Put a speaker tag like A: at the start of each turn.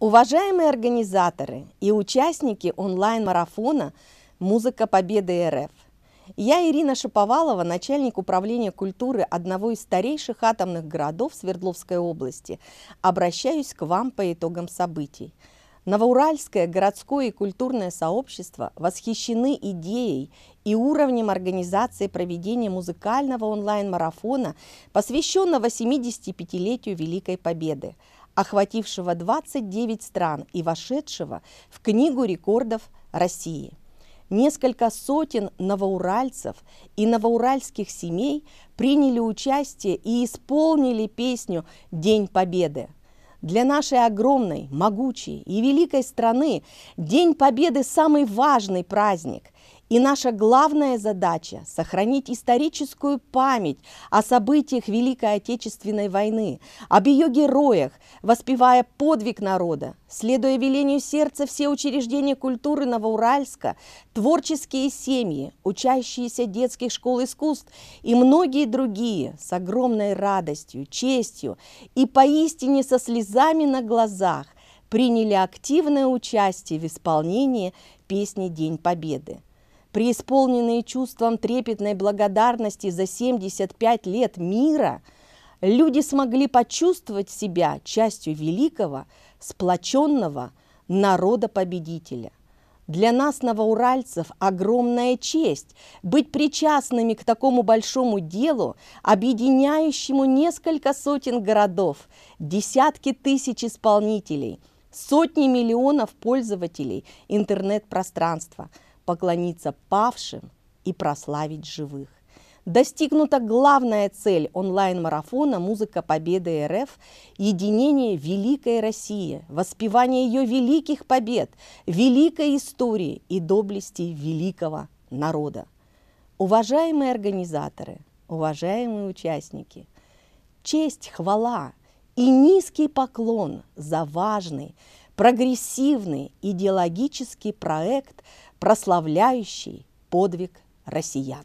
A: Уважаемые организаторы и участники онлайн-марафона «Музыка Победы РФ», я Ирина Шаповалова, начальник управления культуры одного из старейших атомных городов Свердловской области, обращаюсь к вам по итогам событий. Новоуральское городское и культурное сообщество восхищены идеей и уровнем организации проведения музыкального онлайн-марафона, посвященного 75-летию Великой Победы – охватившего 29 стран и вошедшего в Книгу рекордов России. Несколько сотен новоуральцев и новоуральских семей приняли участие и исполнили песню «День Победы». Для нашей огромной, могучей и великой страны День Победы – самый важный праздник – и наша главная задача – сохранить историческую память о событиях Великой Отечественной войны, об ее героях, воспевая подвиг народа, следуя велению сердца все учреждения культуры Новоуральска, творческие семьи, учащиеся детских школ искусств и многие другие с огромной радостью, честью и поистине со слезами на глазах приняли активное участие в исполнении песни «День Победы» преисполненные чувством трепетной благодарности за 75 лет мира, люди смогли почувствовать себя частью великого, сплоченного народа-победителя. Для нас, новоуральцев, огромная честь быть причастными к такому большому делу, объединяющему несколько сотен городов, десятки тысяч исполнителей, сотни миллионов пользователей интернет-пространства – поклониться павшим и прославить живых. Достигнута главная цель онлайн-марафона «Музыка Победы РФ» – единение Великой России, воспевание ее великих побед, великой истории и доблести великого народа. Уважаемые организаторы, уважаемые участники, честь, хвала и низкий поклон за важный, прогрессивный идеологический проект, прославляющий подвиг россиян.